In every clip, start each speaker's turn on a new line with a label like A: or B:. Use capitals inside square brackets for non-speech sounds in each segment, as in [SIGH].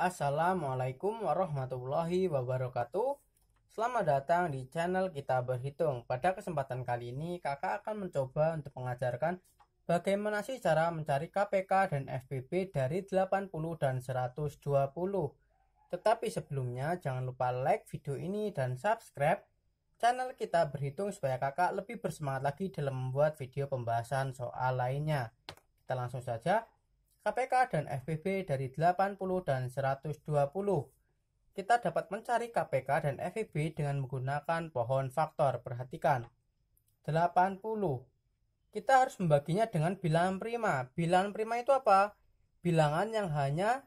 A: Assalamualaikum warahmatullahi wabarakatuh Selamat datang di channel kita berhitung Pada kesempatan kali ini kakak akan mencoba untuk mengajarkan Bagaimana sih cara mencari KPK dan FPP dari 80 dan 120 Tetapi sebelumnya jangan lupa like video ini dan subscribe Channel kita berhitung supaya kakak lebih bersemangat lagi dalam membuat video pembahasan soal lainnya Kita langsung saja KPK dan FPB dari 80 dan 120. Kita dapat mencari KPK dan FPB dengan menggunakan pohon faktor. Perhatikan. 80. Kita harus membaginya dengan bilangan prima. Bilangan prima itu apa? Bilangan yang hanya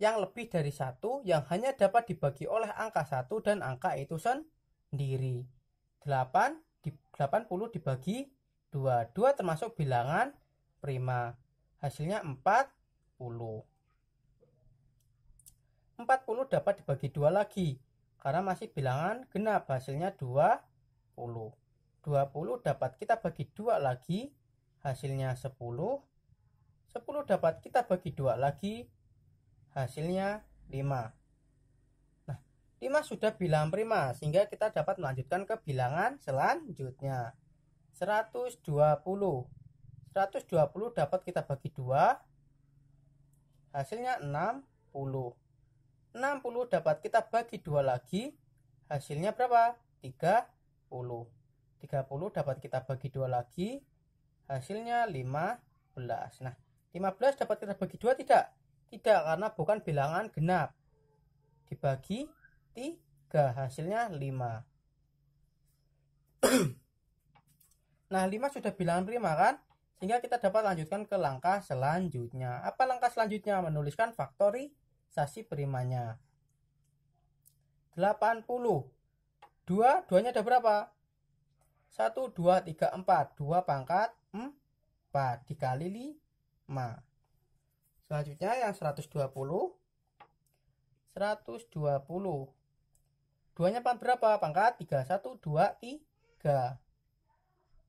A: yang lebih dari satu yang hanya dapat dibagi oleh angka satu dan angka itu sendiri. 8 di 80 dibagi 2. 2 termasuk bilangan prima hasilnya 40 40 dapat dibagi dua lagi karena masih bilangan genap hasilnya 20 20 dapat kita bagi dua lagi hasilnya 10 10 dapat kita bagi dua lagi hasilnya 5 nah 5 sudah bilang prima sehingga kita dapat melanjutkan ke bilangan selanjutnya 120 120 dapat kita bagi 2 hasilnya 60 60 dapat kita bagi 2 lagi hasilnya berapa 30 30 dapat kita bagi 2 lagi hasilnya 15 nah 15 dapat kita bagi 2 tidak tidak karena bukan bilangan genap dibagi 3 hasilnya 5 [CLEARS THROAT] nah 5 sudah bilangan prima kan sehingga kita dapat lanjutkan ke langkah selanjutnya. Apa langkah selanjutnya? Menuliskan faktorisasi primanya. 80. 2, 2-nya ada berapa? 1, 2, 3, 4. 2 pangkat 4 dikali 5. Selanjutnya yang 120. 120. 2-nya berapa? Pangkat 3, 1, 2, 3.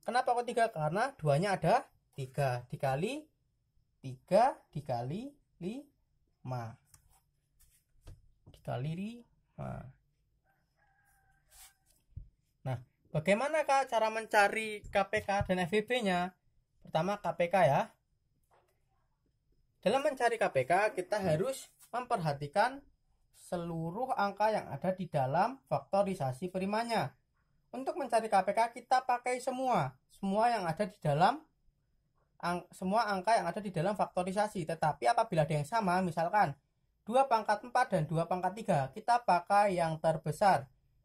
A: Kenapa kok 3? Karena 2-nya ada 3 dikali 3 dikali 5 dikali 5 nah bagaimana kak cara mencari KPK dan FVP nya pertama KPK ya dalam mencari KPK kita harus memperhatikan seluruh angka yang ada di dalam faktorisasi primanya. Untuk mencari KPK kita pakai semua, semua yang ada di dalam ang semua angka yang ada di dalam faktorisasi. Tetapi apabila ada yang sama, misalkan 2 pangkat 4 dan 2 pangkat 3, kita pakai yang terbesar.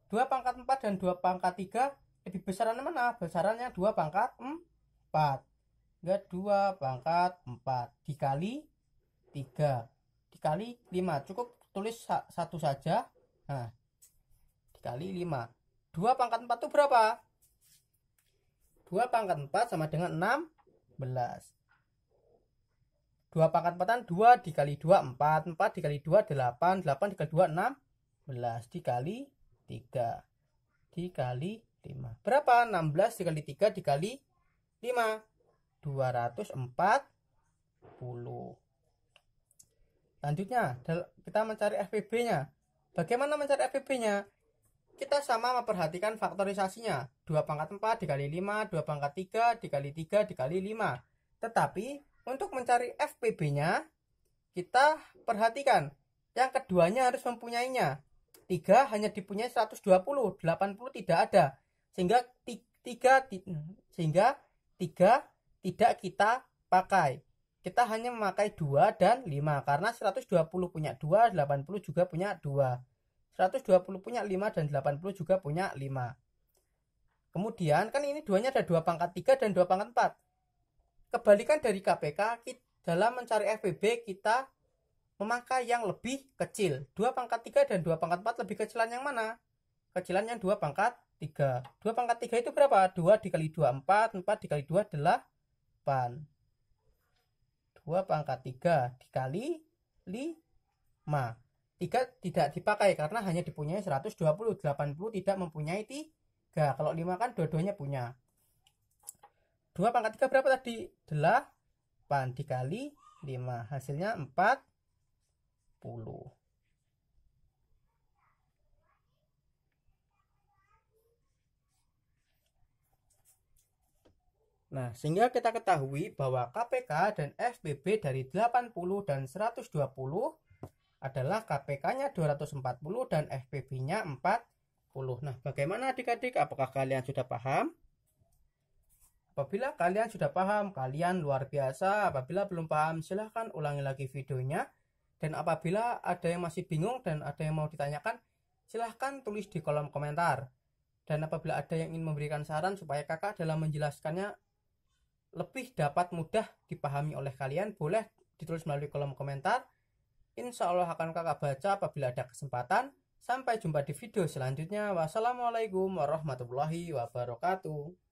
A: 2 pangkat 4 dan 2 pangkat 3 lebih besaran mana? Besarannya 2 pangkat 4. Enggak 2 pangkat 4 dikali 3 dikali 5. Cukup tulis satu saja. Nah, dikali 5. 2 pangkat 4 itu berapa? 2 pangkat 4 sama dengan 6 2 pangkat 4 2 dikali 2 4, 4 dikali 2 8, 8 dikali 2 6, 16, dikali 3, dikali 5. Berapa? 16 dikali 3 dikali 5. 240. Selanjutnya, kita mencari FPB-nya. Bagaimana mencari FPB-nya? kita sama memperhatikan faktorisasinya 2 pangkat 4 dikali 5 2 pangkat 3 dikali 3 dikali 5 tetapi untuk mencari FPB nya kita perhatikan yang keduanya harus mempunyainya 3 hanya dipunyai 120 80 tidak ada sehingga 3 sehingga 3 tidak kita pakai kita hanya memakai 2 dan 5 karena 120 punya 2 80 juga punya 2 120 punya 5 dan 80 juga punya 5. Kemudian kan ini duanya ada 2 pangkat 3 dan 2 pangkat 4. Kebalikan dari KPK, kita, dalam mencari FPB kita memakai yang lebih kecil. 2 pangkat 3 dan 2 pangkat 4 lebih kecilan yang mana? Kecilan yang 2 pangkat 3. 2 pangkat 3 itu berapa? 2 dikali 2, 4. 4 dikali 2, adalah 8. 2 pangkat 3 dikali 5. 3 tidak dipakai karena hanya dipunyai 120 80 tidak mempunyai 3 kalau 5 kan dua-duanya punya 2 pangkat 3 berapa tadi 8 dikali 5 hasilnya 40 Nah, sehingga kita ketahui bahwa KPK dan FBB dari 80 dan 120 adalah KPK-nya 240 dan FPB-nya 40. Nah, bagaimana adik-adik? Apakah kalian sudah paham? Apabila kalian sudah paham, kalian luar biasa. Apabila belum paham, silahkan ulangi lagi videonya. Dan apabila ada yang masih bingung dan ada yang mau ditanyakan, silahkan tulis di kolom komentar. Dan apabila ada yang ingin memberikan saran supaya kakak dalam menjelaskannya lebih dapat mudah dipahami oleh kalian, boleh ditulis melalui kolom komentar. Insya Allah akan kakak baca apabila ada kesempatan. Sampai jumpa di video selanjutnya. Wassalamualaikum warahmatullahi wabarakatuh.